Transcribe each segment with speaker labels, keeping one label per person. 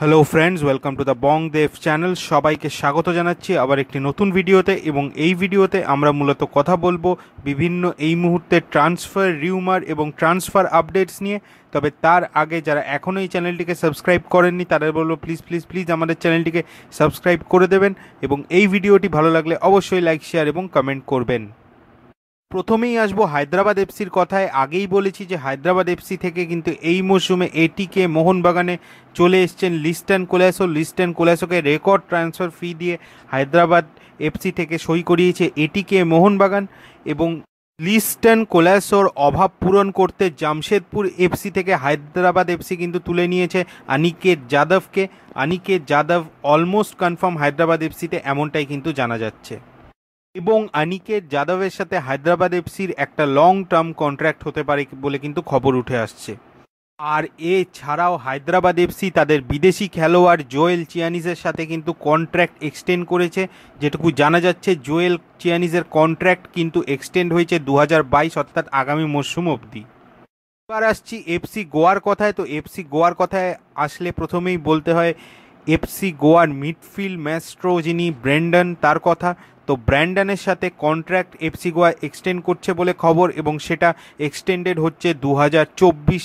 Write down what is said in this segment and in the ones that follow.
Speaker 1: hello friends welcome to the Bong Dev channel সবাইকে স্বাগত জানাচ্ছি আবার একটি নতুন ভিডিওতে এবং এই ভিডিওতে আমরা মূলত কথা বলবো বিভিন্ন এই মুহূর্তে ট্রান্সফার রিউমার এবং ট্রান্সফার আপডেটস নিয়ে তবে তার আগে যারা এখনও এই চ্যানেলটিকে সাবস্ক্রাইব করেননি তাদের বলবো প্লিজ প্লিজ প্লিজ আমাদের চ্যানেলটিকে সাবস্ক্রাইব করে দেবেন এবং এই ভিডিওটি ভালো লাগলে অবশ্যই লাইক শেয়ার এবং কমেন্ট করবেন প্রথমেই আসবো হায়দ্রাবাদ এফসির কথায় আগেই বলেছি যে হায়দ্রাবাদ এফসি থেকে কিন্তু এই মৌসুমে এটিকে মোহনবাগানে চলে এসছেন লিস্টান কোলাসো লিস্টান কোলাসোকে রেকর্ড ট্রান্সফার ফি দিয়ে হায়দ্রাবাদ এফসি থেকে সই করিয়েছে এটিকে মোহনবাগান এবং লিস্টান কোলাসোর অভাব পূরণ করতে জামশেদপুর এফসি থেকে হায়দ্রাবাদ এফসি কিন্তু তুলে নিয়েছে আনিকেত যাদবকে আনিকেত যাদব অলমোস্ট কনফার্ম হায়দ্রাবাদ এফসিতে এমনটাই কিন্তু জানা যাচ্ছে এবং আনিকে যাদবের সাথে হায়দ্রাবাদ এফসির একটা লং টার্ম কন্ট্রাক্ট হতে পারে বলে কিন্তু খবর উঠে আসছে আর এ ছাড়াও হায়দ্রাবাদ এফসি তাদের বিদেশি খেলোয়াড় জোয়েল চিয়ানিসের সাথে কিন্তু কন্ট্রাক্ট এক্সটেন্ড করেছে যেটুকু জানা যাচ্ছে জোয়েল চিয়ানিসের কন্ট্রাক্ট কিন্তু এক্সটেন্ড হয়েছে দু বাইশ অর্থাৎ আগামী মরশুম অবধি এবার আসছি এফসি গোয়ার কথায় তো এফসি গোয়ার কথায় আসলে প্রথমেই বলতে হয় এফসি গোয়ার মিডফিল্ড ম্যাস্ট্রো যিনি ব্র্যান্ডন তার কথা তো ব্র্যান্ডানের সাথে কন্ট্রাক্ট এফসি গোয়া এক্সটেন্ড করছে বলে খবর এবং সেটা এক্সটেন্ডেড হচ্ছে দু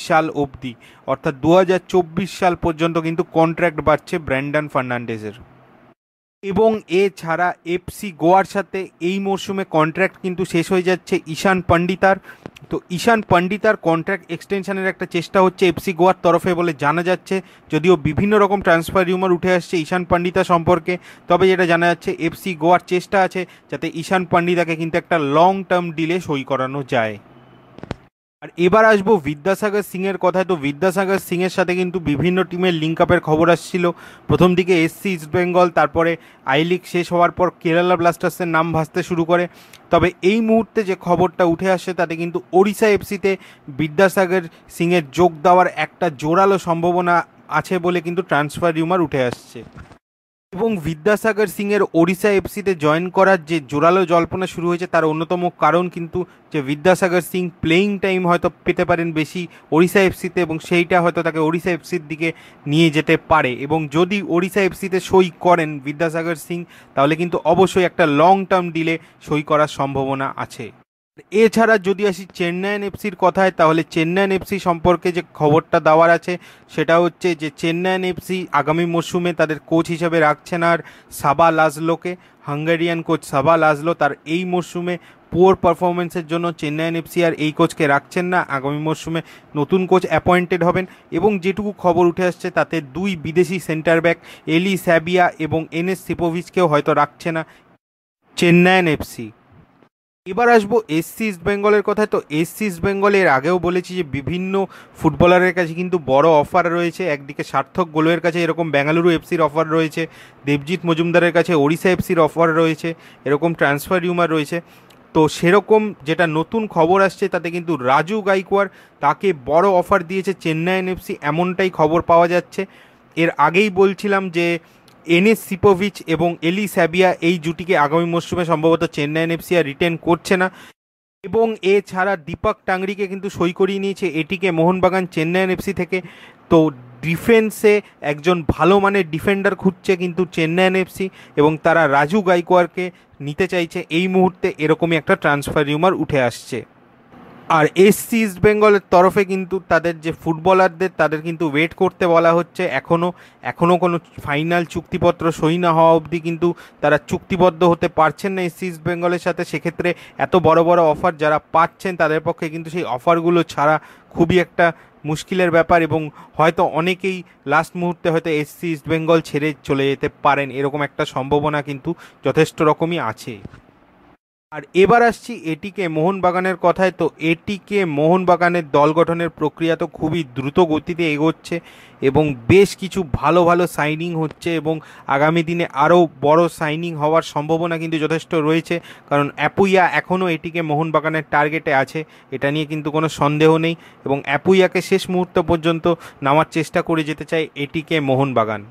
Speaker 1: সাল অবধি অর্থাৎ দু সাল পর্যন্ত কিন্তু কন্ট্রাক্ট বাড়ছে ব্র্যান্ডন ফার্নান্ডেজের এবং এছাড়া এফসি গোয়ার সাথে এই মরশুমে কন্ট্র্যাক্ট কিন্তু শেষ হয়ে যাচ্ছে ঈশান পণ্ডিতার তো ঈশান পণ্ডিতার কন্ট্র্যাক্ট এক্সটেনশনের একটা চেষ্টা হচ্ছে এফসি গোয়ার তরফে বলে জানা যাচ্ছে যদিও বিভিন্ন রকম ট্রান্সফার রিউমার উঠে আসছে ঈশান পণ্ডিতা সম্পর্কে তবে যেটা জানা যাচ্ছে এফসি গোয়ার চেষ্টা আছে যাতে ঈশান পণ্ডিতাকে কিন্তু একটা লং টার্ম ডিলে সই করানো যায় আর এবার আসবো বিদ্যাসাগর সিংয়ের কথায় তো বিদ্যাসাগর সিংয়ের সাথে কিন্তু বিভিন্ন টিমের লিঙ্ক আপের খবর আসছিল প্রথম দিকে এসসি ইস্টবেঙ্গল তারপরে আই লিগ শেষ হওয়ার পর কেরালা ব্লাস্টার্সের নাম ভাসতে শুরু করে তবে এই মুহূর্তে যে খবরটা উঠে আসে তাতে কিন্তু ওড়িশা এফসিতে বিদ্যাসাগর সিংয়ের যোগ দেওয়ার একটা জোরালো সম্ভাবনা আছে বলে কিন্তু ট্রান্সফার রিউমার উঠে আসছে এবং বিদ্যাসাগর সিংয়ের ওড়িশা এফসিতে জয়েন করার যে জোরালো জল্পনা শুরু হয়েছে তার অন্যতম কারণ কিন্তু যে বিদ্যাসাগর সিং প্লেয়িং টাইম হয়তো পেতে পারেন বেশি ওড়িশা এফসিতে এবং সেইটা হয়তো তাকে ওড়িশা এফসির দিকে নিয়ে যেতে পারে এবং যদি ওড়িশা এফসিতে সই করেন বিদ্যাসাগর সিং তাহলে কিন্তু অবশ্যই একটা লং টার্ম ডিলে সই করার সম্ভাবনা আছে এছাড়া যদি আসি চেন্নাইন এফসির কথায় তাহলে চেন্নাইন এফসি সম্পর্কে যে খবরটা দেওয়ার আছে সেটা হচ্ছে যে চেন্নাইন এফসি আগামী মরশুমে তাদের কোচ হিসেবে রাখছেন আর সাবা লাজলোকে হাঙ্গেরিয়ান কোচ সাবা লাজলো তার এই মরশুমে পুয়ার পারফরমেন্সের জন্য চেন্নাইন এফসি আর এই কোচকে রাখছেন না আগামী মরশুমে নতুন কোচ অ্যাপয়েন্টেড হবেন এবং যেটুকু খবর উঠে আসছে তাতে দুই বিদেশি সেন্টার ব্যাক এলি স্যাবিয়া এবং এন এস সিপোভিচকেও হয়তো রাখছে না চেন্নাইন এফসি এবার আসবো এসসি ইস্ট বেঙ্গলের কথায় তো এসসি ইস্ট বেঙ্গল এর আগেও বলেছি যে বিভিন্ন ফুটবলারের কাছে কিন্তু বড় অফার রয়েছে একদিকে সার্থক গোলয়ের কাছে এরকম বেঙ্গালুরু এফসির অফার রয়েছে দেবজিৎ মজুমদারের কাছে ওড়িশা এফসির অফার রয়েছে এরকম ট্রান্সফার রিউমার রয়েছে তো সেরকম যেটা নতুন খবর আসছে তাতে কিন্তু রাজু গাইকোয়ার তাকে বড় অফার দিয়েছে চেন্নাইন এফসি এমনটাই খবর পাওয়া যাচ্ছে এর আগেই বলছিলাম যে এনএস সিপোভিচ এবং এলি স্যাবিয়া এই জুটিকে আগামী মরশুমে সম্ভবত চেন্নাই এফসি আর রিটেন করছে না এবং এছাড়া দীপক টাংরিকে কিন্তু সই করিয়ে নিয়েছে এটিকে মোহনবাগান এন এফসি থেকে তো ডিফেন্সে একজন ভালো মানের ডিফেন্ডার খুঁজছে কিন্তু চেন্নাই এফসি এবং তারা রাজু গাইকোয়ারকে নিতে চাইছে এই মুহূর্তে এরকমই একটা ট্রান্সফার রিউমার উঠে আসছে আর এসসি ইস্ট বেঙ্গলের তরফে কিন্তু তাদের যে ফুটবলারদের তাদের কিন্তু ওয়েট করতে বলা হচ্ছে এখনও এখনও কোনো ফাইনাল চুক্তিপত্র সই না হওয়া অবধি কিন্তু তারা চুক্তিবদ্ধ হতে পারছেন না এসসি ইস্ট বেঙ্গলের সাথে সেক্ষেত্রে এত বড় বড় অফার যারা পাচ্ছেন তাদের পক্ষে কিন্তু সেই অফারগুলো ছাড়া খুবই একটা মুশকিলের ব্যাপার এবং হয়তো অনেকেই লাস্ট মুহূর্তে হয়তো এসসি ইস্ট বেঙ্গল ছেড়ে চলে যেতে পারেন এরকম একটা সম্ভাবনা কিন্তু যথেষ্ট রকমই আছে আর এবার আসছি এটিকে মোহনবাগানের কথায় তো এটিকে মোহনবাগানের দল গঠনের প্রক্রিয়া তো খুবই দ্রুত গতিতে এগোচ্ছে এবং বেশ কিছু ভালো ভালো সাইনিং হচ্ছে এবং আগামী দিনে আরও বড় সাইনিং হওয়ার সম্ভাবনা কিন্তু যথেষ্ট রয়েছে কারণ অ্যাপুইয়া এখনও এটিকে মোহনবাগানের টার্গেটে আছে এটা নিয়ে কিন্তু কোনো সন্দেহ নেই এবং অ্যাপুইয়াকে শেষ মুহূর্ত পর্যন্ত নামার চেষ্টা করে যেতে চায় এটিকে মোহনবাগান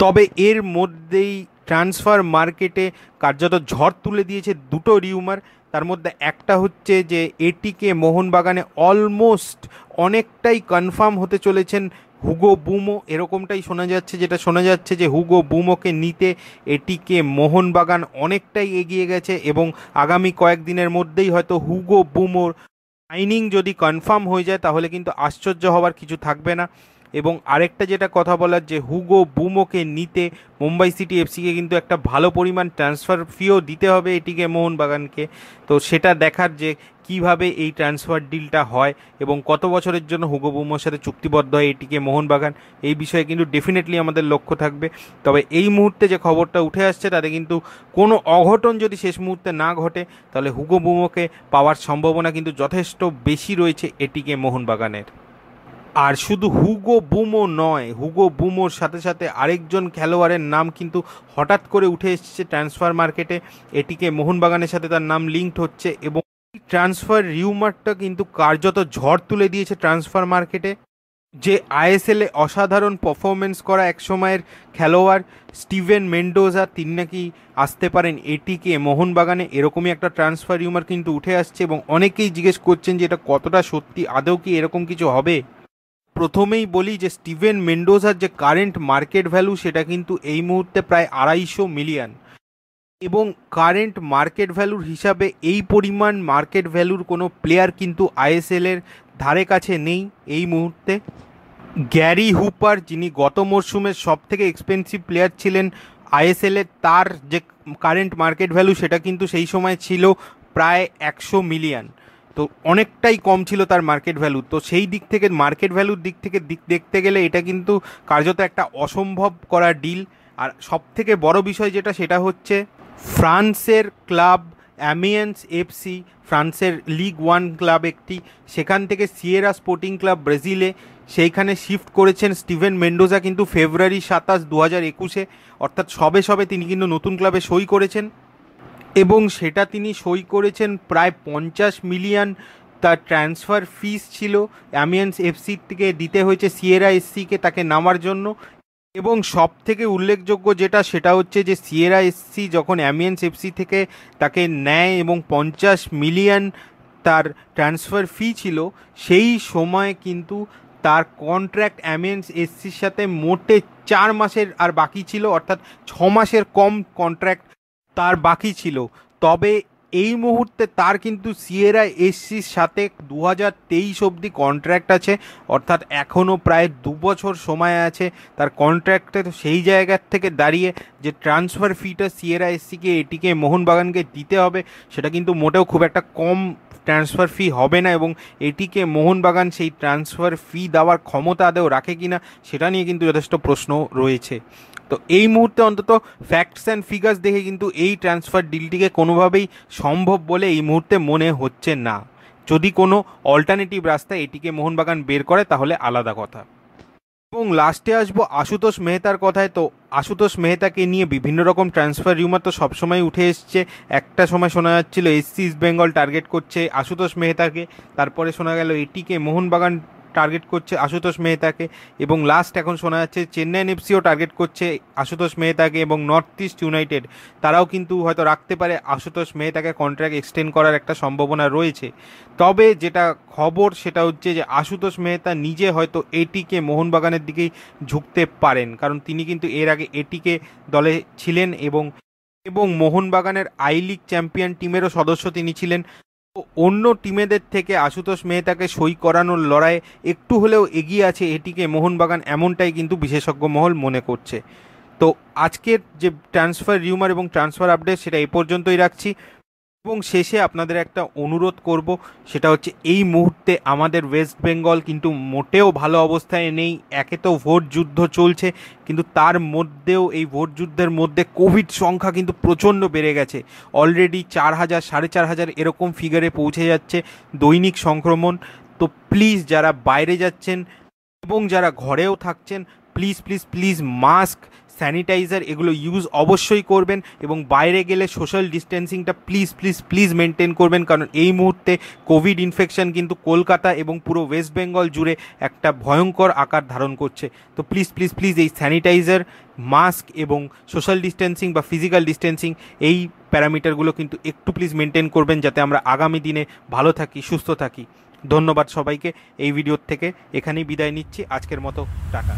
Speaker 1: তবে এর মধ্যেই ট্রান্সফার মার্কেটে কার্যত ঝড় তুলে দিয়েছে দুটো রিউমার তার মধ্যে একটা হচ্ছে যে এটিকে মোহনবাগানে অলমোস্ট অনেকটাই কনফার্ম হতে চলেছেন হুগো বুমো এরকমটাই শোনা যাচ্ছে যেটা শোনা যাচ্ছে যে হুগো বুমোকে নিতে এটিকে মোহনবাগান অনেকটাই এগিয়ে গেছে এবং আগামী কয়েকদিনের মধ্যেই হয়তো হুগো বুমোর সাইনিং যদি কনফার্ম হয়ে যায় তাহলে কিন্তু আশ্চর্য হওয়ার কিছু থাকবে না এবং আরেকটা যেটা কথা বলার যে হুগো বুমোকে নিতে মুম্বাই সিটি এফসিকে কিন্তু একটা ভালো পরিমাণ ট্রান্সফার ফিও দিতে হবে এটিকে মোহনবাগানকে তো সেটা দেখার যে কিভাবে এই ট্রান্সফার ডিলটা হয় এবং কত বছরের জন্য হুগো বুমোর সাথে চুক্তিবদ্ধ হয় এটিকে মোহনবাগান এই বিষয়ে কিন্তু ডেফিনেটলি আমাদের লক্ষ্য থাকবে তবে এই মুহূর্তে যে খবরটা উঠে আসছে তাতে কিন্তু কোনো অঘটন যদি শেষ মুহূর্তে না ঘটে তাহলে হুগো বুমোকে পাওয়ার সম্ভাবনা কিন্তু যথেষ্ট বেশি রয়েছে এটিকে মোহনবাগানের আর শুধু হুগো বুমো নয় হুগো বুমোর সাথে সাথে আরেকজন খেলোয়াড়ের নাম কিন্তু হঠাৎ করে উঠে এসেছে ট্রান্সফার মার্কেটে এটিকে মোহনবাগানের সাথে তার নাম লিঙ্কড হচ্ছে এবং ট্রান্সফার রিউমারটা কিন্তু কার্যত ঝড় তুলে দিয়েছে ট্রান্সফার মার্কেটে যে আইএসএলে অসাধারণ পারফরমেন্স করা একসময়ের খেলোয়াড় স্টিভেন মেন্ডোজা তিনি নাকি আসতে পারেন এটিকে মোহনবাগানে এরকমই একটা ট্রান্সফার রিউমার কিন্তু উঠে আসছে এবং অনেকেই জিজ্ঞেস করছেন যে এটা কতটা সত্যি আদৌ কি এরকম কিছু হবে প্রথমেই বলি যে স্টিভেন মেন্ডোজার যে কারেন্ট মার্কেট ভ্যালু সেটা কিন্তু এই মুহূর্তে প্রায় আড়াইশো মিলিয়ন এবং কারেন্ট মার্কেট ভ্যালুর হিসাবে এই পরিমাণ মার্কেট ভ্যালুর কোনো প্লেয়ার কিন্তু আইএসএলের ধারে কাছে নেই এই মুহূর্তে গ্যারি হুপার যিনি গত মরশুমের সবথেকে এক্সপেন্সিভ প্লেয়ার ছিলেন আইএসএলের তার যে কারেন্ট মার্কেট ভ্যালু সেটা কিন্তু সেই সময় ছিল প্রায় একশো মিলিয়ন তো অনেকটাই কম ছিল তার মার্কেট ভ্যালু তো সেই দিক থেকে মার্কেট ভ্যালুর দিক থেকে দিক দেখতে গেলে এটা কিন্তু কার্যত একটা অসম্ভব করা ডিল আর সব থেকে বড় বিষয় যেটা সেটা হচ্ছে ফ্রান্সের ক্লাব অ্যামিয়েন্স এফসি ফ্রান্সের লিগ ওয়ান ক্লাব একটি সেখান থেকে সিয়েরা স্পোর্টিং ক্লাব ব্রাজিলে সেইখানে শিফট করেছেন স্টিভেন মেন্ডোজা কিন্তু ফেব্রুয়ারি সাতাশ দু হাজার একুশে অর্থাৎ সবে সবে তিনি কিন্তু নতুন ক্লাবে সই করেছেন এবং সেটা তিনি সই করেছেন প্রায় পঞ্চাশ মিলিয়ন তার ট্রান্সফার ফিস ছিল অ্যামিয়েন্স এফসি থেকে দিতে হয়েছে সিয়েরা এসসিকে তাকে নামার জন্য এবং সব থেকে উল্লেখযোগ্য যেটা সেটা হচ্ছে যে সিয়েরা এসসি যখন অ্যামিয়েন্স এফসি থেকে তাকে নেয় এবং পঞ্চাশ মিলিয়ন তার ট্রান্সফার ফি ছিল সেই সময় কিন্তু তার কন্ট্র্যাক্ট অ্যামিয়েন্স এসসির সাথে মোটে চার মাসের আর বাকি ছিল অর্থাৎ ছ মাসের কম কন্ট্র্যাক্ট তার বাকি ছিল তবে এই মুহূর্তে তার কিন্তু সিয়েরা এসসির সাথে দু হাজার তেইশ অবধি কন্ট্র্যাক্ট আছে অর্থাৎ এখনও প্রায় দু বছর সময় আছে তার কন্ট্র্যাক্টে সেই জায়গার থেকে দাঁড়িয়ে যে ট্রান্সফার ফিটা সিয়েরা এসসিকে এটিকে মোহনবাগানকে দিতে হবে সেটা কিন্তু মোটেও খুব একটা কম ট্রান্সফার ফি হবে না এবং এটিকে মোহনবাগান সেই ট্রান্সফার ফি দেওয়ার ক্ষমতা আদেও রাখে কি না সেটা নিয়ে কিন্তু যথেষ্ট প্রশ্ন রয়েছে তো এই মুহূর্তে অন্তত ফ্যাক্টস অ্যান্ড ফিগার্স দেখে কিন্তু এই ট্রান্সফার ডিলটিকে কোনোভাবেই সম্ভব বলে এই মুহূর্তে মনে হচ্ছে না যদি কোনো অল্টারনেটিভ রাস্তায় এটিকে মোহনবাগান বের করে তাহলে আলাদা কথা এবং লাস্টে আসবো আশুতোষ মেহতার কথায় তো আশুতোষ মেহতাকে নিয়ে বিভিন্ন রকম ট্রান্সফার রিউমার তো সবসময় উঠে এসছে একটা সময় শোনা যাচ্ছিল এসসি ইস্ট বেঙ্গল টার্গেট করছে আশুতোষ মেহতাকে তারপরে শোনা গেল এটিকে মোহনবাগান টার্গেট করছে আশুতোষ মেহতাকে এবং লাস্ট এখন শোনা যাচ্ছে চেন্নাইন এফসিও টার্গেট করছে আশুতোষ মেহতাকে এবং নর্থ ইস্ট ইউনাইটেড তারাও কিন্তু হয়তো রাখতে পারে আশুতোষ মেহতাকে কন্ট্রাক্ট এক্সটেন্ড করার একটা সম্ভাবনা রয়েছে তবে যেটা খবর সেটা হচ্ছে যে আশুতোষ মেহতা নিজে হয়তো এটিকে মোহনবাগানের দিকেই ঝুঁকতে পারেন কারণ তিনি কিন্তু এর আগে এটিকে দলে ছিলেন এবং এবং মোহনবাগানের আই লিগ চ্যাম্পিয়ন টিমেরও সদস্য তিনি ছিলেন অন্য টিমেদের থেকে আশুতোষ মেহতাকে সই করানোর লড়াই একটু হলেও এগিয়ে আছে এটিকে মোহনবাগান এমনটাই কিন্তু বিশেষজ্ঞ মহল মনে করছে তো আজকের যে ট্রান্সফার রিউমার এবং ট্রান্সফার আপডেট সেটা এ পর্যন্তই রাখছি এবং শেষে আপনাদের একটা অনুরোধ করব সেটা হচ্ছে এই মুহূর্তে আমাদের ওয়েস্ট বেঙ্গল কিন্তু মোটেও ভালো অবস্থায় নেই একে তো ভোট যুদ্ধ চলছে কিন্তু তার মধ্যেও এই ভোট যুদ্ধের মধ্যে কোভিড সংখ্যা কিন্তু প্রচণ্ড বেড়ে গেছে অলরেডি চার হাজার সাড়ে চার হাজার এরকম ফিগারে পৌঁছে যাচ্ছে দৈনিক সংক্রমণ তো প্লিজ যারা বাইরে যাচ্ছেন এবং যারা ঘরেও থাকছেন please please please mask sanitiser এগুলো ইউজ অবশ্যই করবেন এবং বাইরে গেলে সোশ্যাল ডিস্টেন্সিংটা প্লিজ প্লিজ প্লিজ মেনটেন করবেন কারণ এই মুহূর্তে কোভিড ইনফেকশন কিন্তু কলকাতা এবং পুরো ওয়েস্ট বেঙ্গল জুড়ে একটা ভয়ঙ্কর আকার ধারণ করছে তো প্লিজ প্লিজ প্লিজ এই স্যানিটাইজার মাস্ক এবং সোশ্যাল ডিস্টেন্সিং বা ফিজিক্যাল ডিস্টেন্সিং এই প্যারামিটারগুলো কিন্তু একটু প্লিজ মেনটেন করবেন যাতে আমরা আগামী দিনে ভালো থাকি সুস্থ থাকি ধন্যবাদ সবাইকে এই ভিডিওর থেকে এখানেই বিদায় নিচ্ছি আজকের মতো টাটা